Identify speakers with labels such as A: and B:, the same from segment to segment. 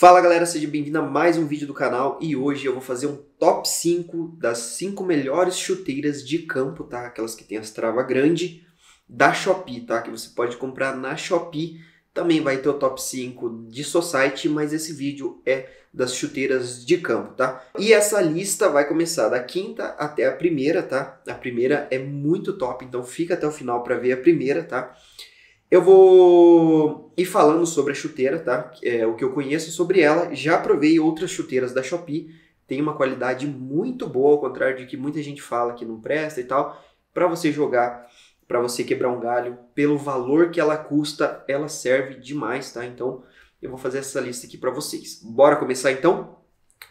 A: Fala galera, seja bem-vindo a mais um vídeo do canal e hoje eu vou fazer um top 5 das 5 melhores chuteiras de campo, tá? Aquelas que tem as travas grande da Shopee, tá? Que você pode comprar na Shopee. Também vai ter o top 5 de Society, mas esse vídeo é das chuteiras de campo, tá? E essa lista vai começar da quinta até a primeira, tá? A primeira é muito top, então fica até o final para ver a primeira, tá? Eu vou ir falando sobre a chuteira, tá? É, o que eu conheço sobre ela. Já provei outras chuteiras da Shopee. Tem uma qualidade muito boa, ao contrário de que muita gente fala que não presta e tal. Para você jogar, para você quebrar um galho, pelo valor que ela custa, ela serve demais, tá? Então, eu vou fazer essa lista aqui para vocês. Bora começar então?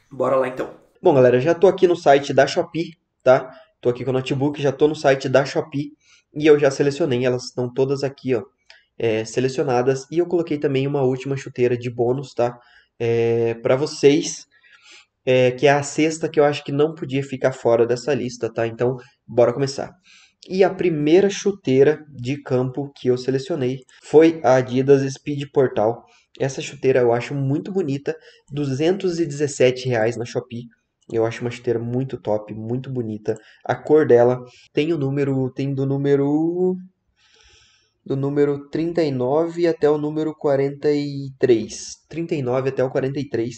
A: Bora lá então. Bom, galera, já tô aqui no site da Shopee, tá? Tô aqui com o notebook, já tô no site da Shopee e eu já selecionei, elas estão todas aqui, ó é, selecionadas. E eu coloquei também uma última chuteira de bônus, tá? É, para vocês, é, que é a sexta que eu acho que não podia ficar fora dessa lista, tá? Então, bora começar. E a primeira chuteira de campo que eu selecionei foi a Adidas Speed Portal. Essa chuteira eu acho muito bonita, R$ 217,00 na Shopee. Eu acho uma chuteira muito top, muito bonita. A cor dela tem o número, tem do número do número 39 até o número 43. 39 até o 43.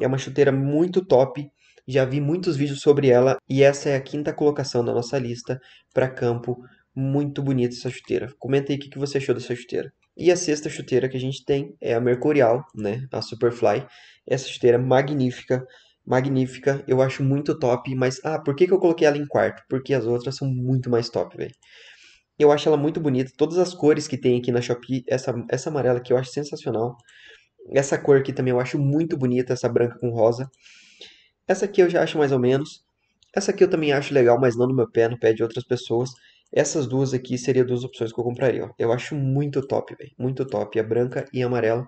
A: É uma chuteira muito top. Já vi muitos vídeos sobre ela e essa é a quinta colocação da nossa lista para campo. Muito bonita essa chuteira. Comenta aí o que você achou dessa chuteira. E a sexta chuteira que a gente tem é a Mercurial, né? A Superfly. Essa chuteira é magnífica, magnífica. Eu acho muito top, mas ah, por que, que eu coloquei ela em quarto? Porque as outras são muito mais top, velho eu acho ela muito bonita. Todas as cores que tem aqui na Shopee, essa, essa amarela que eu acho sensacional. Essa cor aqui também eu acho muito bonita, essa branca com rosa. Essa aqui eu já acho mais ou menos. Essa aqui eu também acho legal, mas não no meu pé, no pé de outras pessoas. Essas duas aqui seriam duas opções que eu compraria. Ó. Eu acho muito top, velho. Muito top. A branca e a amarela.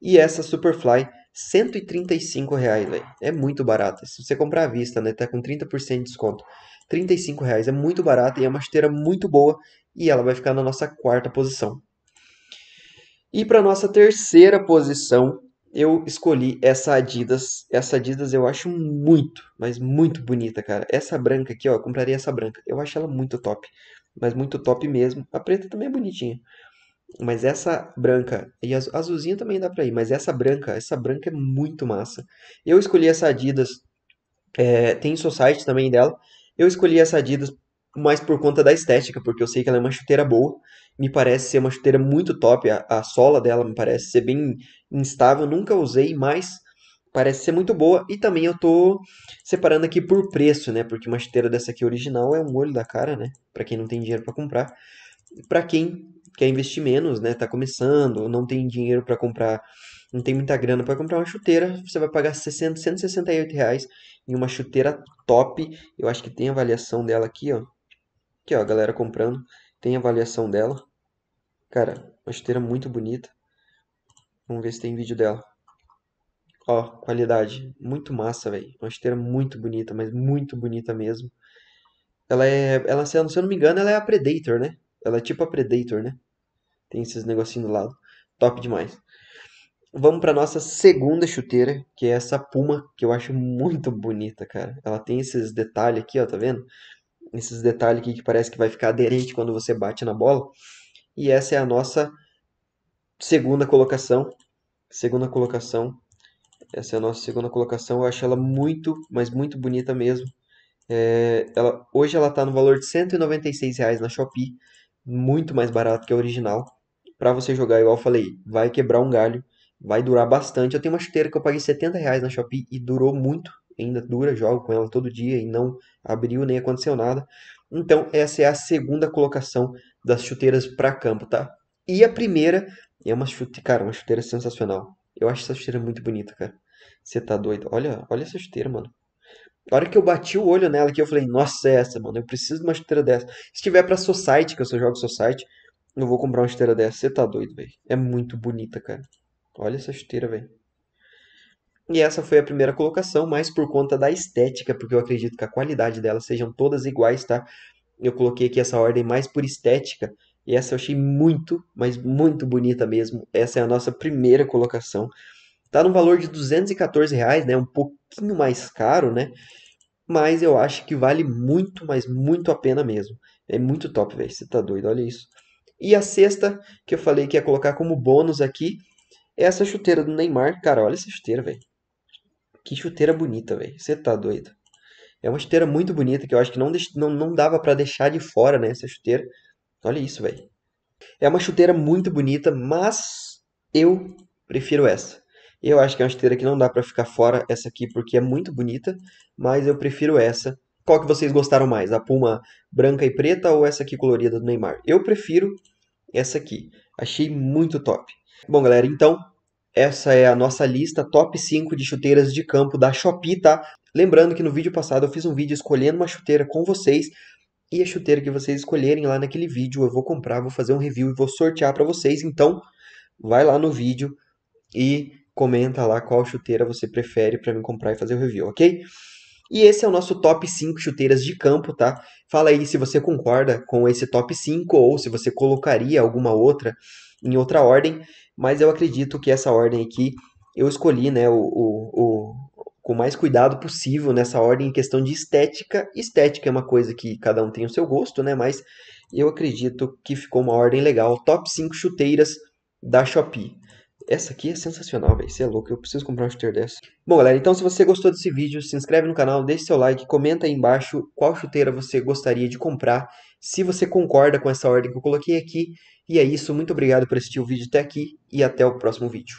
A: E essa Superfly 135 reais, velho. É muito barato. Se você comprar à vista, né, tá com 30% de desconto. 35 reais é muito barato e é uma chuteira muito boa e ela vai ficar na nossa quarta posição. E para nossa terceira posição, eu escolhi essa Adidas. Essa Adidas eu acho muito, mas muito bonita, cara. Essa branca aqui, ó, eu compraria essa branca. Eu acho ela muito top, mas muito top mesmo. A preta também é bonitinha. Mas essa branca, e azul, azulzinha também dá pra ir, mas essa branca, essa branca é muito massa. Eu escolhi essa Adidas, é, tem site também dela. Eu escolhi essa Adidas mais por conta da estética, porque eu sei que ela é uma chuteira boa. Me parece ser uma chuteira muito top, a, a sola dela me parece ser bem instável. Nunca usei, mas parece ser muito boa. E também eu tô separando aqui por preço, né? Porque uma chuteira dessa aqui original é um olho da cara, né? Para quem não tem dinheiro para comprar. Para quem quer investir menos, né? Tá começando, não tem dinheiro para comprar, não tem muita grana para comprar uma chuteira, você vai pagar 60, 168 reais em uma chuteira top. Eu acho que tem avaliação dela aqui, ó. Aqui, ó, a galera comprando. Tem avaliação dela. Cara, uma chuteira muito bonita. Vamos ver se tem vídeo dela. Ó, qualidade. Muito massa, velho. Uma chuteira muito bonita, mas muito bonita mesmo. Ela é. Ela, se eu não me engano, ela é a Predator, né? Ela é tipo a Predator, né? Tem esses negocinhos do lado. Top demais. Vamos para nossa segunda chuteira, que é essa Puma, que eu acho muito bonita, cara. Ela tem esses detalhes aqui, ó, tá vendo? Esses detalhes aqui que parece que vai ficar aderente quando você bate na bola. E essa é a nossa segunda colocação. Segunda colocação. Essa é a nossa segunda colocação. Eu acho ela muito, mas muito bonita mesmo. É, ela, hoje ela tá no valor de R$ na Shopee, muito mais barato que a original para você jogar, igual eu falei, vai quebrar um galho, vai durar bastante. Eu tenho uma chuteira que eu paguei 70 reais na Shopee e durou muito, ainda dura, jogo com ela todo dia e não abriu nem aconteceu nada. Então, essa é a segunda colocação das chuteiras para campo, tá? E a primeira é uma chuteira, cara, uma chuteira sensacional. Eu acho essa chuteira muito bonita, cara. Você tá doido? Olha, olha essa chuteira, mano. A hora que eu bati o olho nela aqui, eu falei, nossa, é essa, mano, eu preciso de uma chuteira dessa. Se tiver pra Society, que eu só jogo Society, não vou comprar uma esteira dessa, você tá doido, velho. É muito bonita, cara. Olha essa esteira, velho. E essa foi a primeira colocação, mas por conta da estética, porque eu acredito que a qualidade delas sejam todas iguais, tá? Eu coloquei aqui essa ordem mais por estética. E essa eu achei muito, mas muito bonita mesmo. Essa é a nossa primeira colocação. Tá no valor de 214 reais, né? Um pouquinho mais caro, né? Mas eu acho que vale muito, mas muito a pena mesmo. É muito top, velho. Você tá doido, olha isso. E a sexta, que eu falei que ia colocar como bônus aqui, é essa chuteira do Neymar. Cara, olha essa chuteira, velho. Que chuteira bonita, velho. Você tá doido. É uma chuteira muito bonita que eu acho que não, não, não dava para deixar de fora, né? Essa chuteira. Olha isso, velho. É uma chuteira muito bonita, mas eu prefiro essa. Eu acho que é uma chuteira que não dá para ficar fora essa aqui porque é muito bonita, mas eu prefiro essa. Qual que vocês gostaram mais? A puma branca e preta ou essa aqui colorida do Neymar? Eu prefiro essa aqui. Achei muito top. Bom, galera, então essa é a nossa lista top 5 de chuteiras de campo da Shopee, tá? Lembrando que no vídeo passado eu fiz um vídeo escolhendo uma chuteira com vocês e a chuteira que vocês escolherem lá naquele vídeo eu vou comprar, vou fazer um review e vou sortear para vocês. Então, vai lá no vídeo e comenta lá qual chuteira você prefere para mim comprar e fazer o review, ok? E esse é o nosso top 5 chuteiras de campo, tá? Fala aí se você concorda com esse top 5 ou se você colocaria alguma outra em outra ordem, mas eu acredito que essa ordem aqui eu escolhi, né, o, o, o com mais cuidado possível nessa ordem em questão de estética. Estética é uma coisa que cada um tem o seu gosto, né, mas eu acredito que ficou uma ordem legal. Top 5 chuteiras da Shopee. Essa aqui é sensacional, velho. Você é louco, eu preciso comprar um chuteiro dessa. Bom, galera, então se você gostou desse vídeo, se inscreve no canal, deixe seu like, comenta aí embaixo qual chuteira você gostaria de comprar, se você concorda com essa ordem que eu coloquei aqui. E é isso, muito obrigado por assistir o vídeo até aqui e até o próximo vídeo.